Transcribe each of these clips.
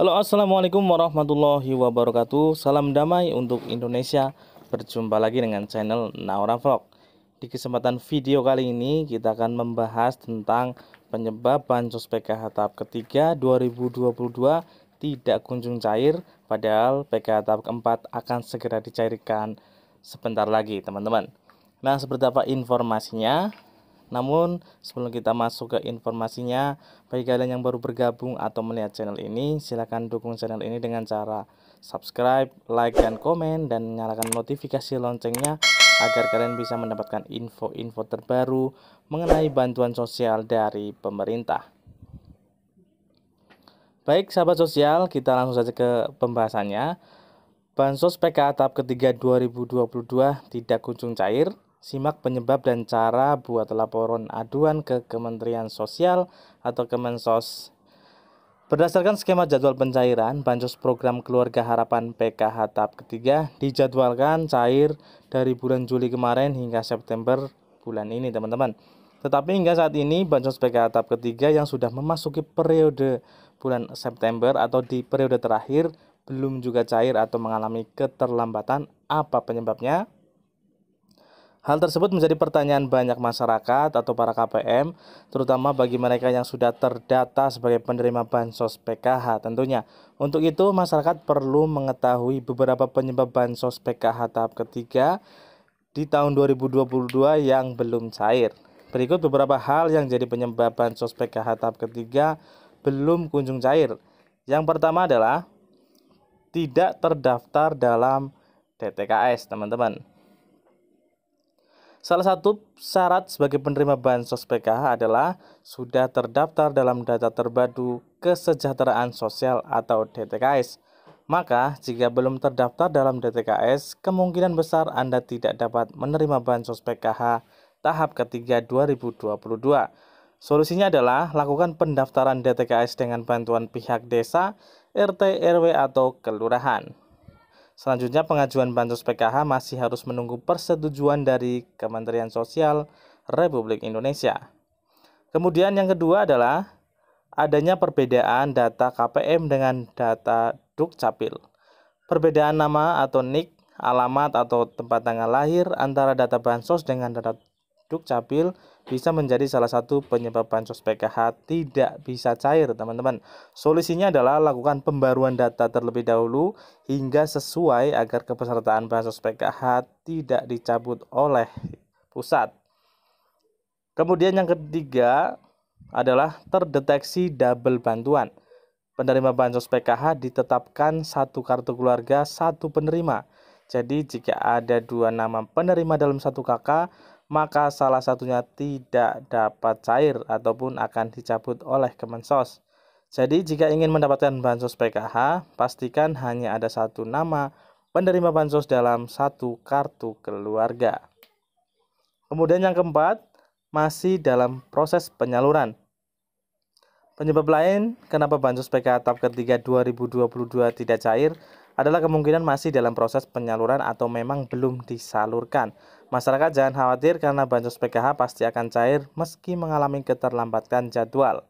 Halo assalamualaikum warahmatullahi wabarakatuh Salam damai untuk Indonesia Berjumpa lagi dengan channel Naura Vlog Di kesempatan video kali ini kita akan membahas tentang Penyebab Bansos PKH tahap ketiga 2022 tidak kunjung cair Padahal PKH tahap keempat akan segera dicairkan sebentar lagi teman-teman Nah seperti apa informasinya namun, sebelum kita masuk ke informasinya, bagi kalian yang baru bergabung atau melihat channel ini, silahkan dukung channel ini dengan cara subscribe, like, dan komen, dan nyalakan notifikasi loncengnya agar kalian bisa mendapatkan info-info terbaru mengenai bantuan sosial dari pemerintah. Baik sahabat sosial, kita langsung saja ke pembahasannya. Bansos PK tahap ketiga 2022 tidak kunjung cair. Simak penyebab dan cara buat laporan aduan ke Kementerian Sosial atau Kemensos. Berdasarkan skema jadwal pencairan, Bansos Program Keluarga Harapan PKH tahap ketiga dijadwalkan cair dari bulan Juli kemarin hingga September bulan ini, teman-teman. Tetapi hingga saat ini, Bansos PKH tahap ketiga yang sudah memasuki periode bulan September atau di periode terakhir belum juga cair atau mengalami keterlambatan. Apa penyebabnya? Hal tersebut menjadi pertanyaan banyak masyarakat atau para KPM, terutama bagi mereka yang sudah terdata sebagai penerima bansos PKH tentunya. Untuk itu, masyarakat perlu mengetahui beberapa penyebab bansos PKH tahap ketiga di tahun 2022 yang belum cair. Berikut beberapa hal yang jadi penyebab bansos PKH tahap ketiga belum kunjung cair. Yang pertama adalah tidak terdaftar dalam DTKS, teman-teman. Salah satu syarat sebagai penerima bansos PKH adalah sudah terdaftar dalam data terpadu kesejahteraan sosial atau DTKS. Maka, jika belum terdaftar dalam DTKS, kemungkinan besar Anda tidak dapat menerima bansos PKH tahap ketiga 2022. Solusinya adalah lakukan pendaftaran DTKS dengan bantuan pihak desa, RT, RW, atau kelurahan. Selanjutnya pengajuan bansos PKH masih harus menunggu persetujuan dari Kementerian Sosial Republik Indonesia. Kemudian yang kedua adalah adanya perbedaan data KPM dengan data Dukcapil. Perbedaan nama atau nik, alamat atau tempat tanggal lahir antara data bansos dengan data capil bisa menjadi salah satu penyebab bansos PKH tidak bisa cair, teman-teman. Solusinya adalah lakukan pembaruan data terlebih dahulu hingga sesuai agar kepesertaan bansos PKH tidak dicabut oleh pusat. Kemudian yang ketiga adalah terdeteksi double bantuan. Penerima bansos PKH ditetapkan satu kartu keluarga, satu penerima jadi jika ada dua nama penerima dalam satu kakak, maka salah satunya tidak dapat cair ataupun akan dicabut oleh Kemensos. Jadi jika ingin mendapatkan bansos PKH, pastikan hanya ada satu nama penerima bansos dalam satu kartu keluarga. Kemudian yang keempat, masih dalam proses penyaluran. Penyebab lain kenapa bansos PKH tahap ketiga 2022 tidak cair adalah kemungkinan masih dalam proses penyaluran atau memang belum disalurkan. Masyarakat jangan khawatir karena bansos PKH pasti akan cair meski mengalami keterlambatan jadwal.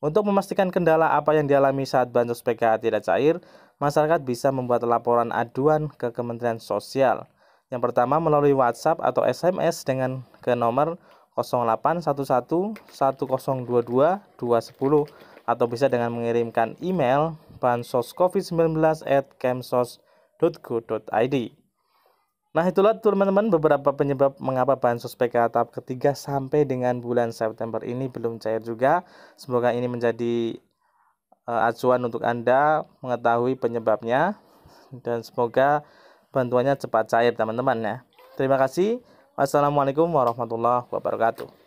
Untuk memastikan kendala apa yang dialami saat bansos PKH tidak cair, masyarakat bisa membuat laporan aduan ke Kementerian Sosial. Yang pertama melalui WhatsApp atau SMS dengan ke nomor 0811 1022 210 atau bisa dengan mengirimkan email bansos covid-19 at kemsos.go.id. Nah itulah teman-teman beberapa penyebab mengapa bansos PK tahap ketiga sampai dengan bulan September ini belum cair juga. Semoga ini menjadi uh, acuan untuk Anda mengetahui penyebabnya dan semoga bantuannya cepat cair teman-teman ya. Terima kasih. Wassalamualaikum warahmatullahi wabarakatuh.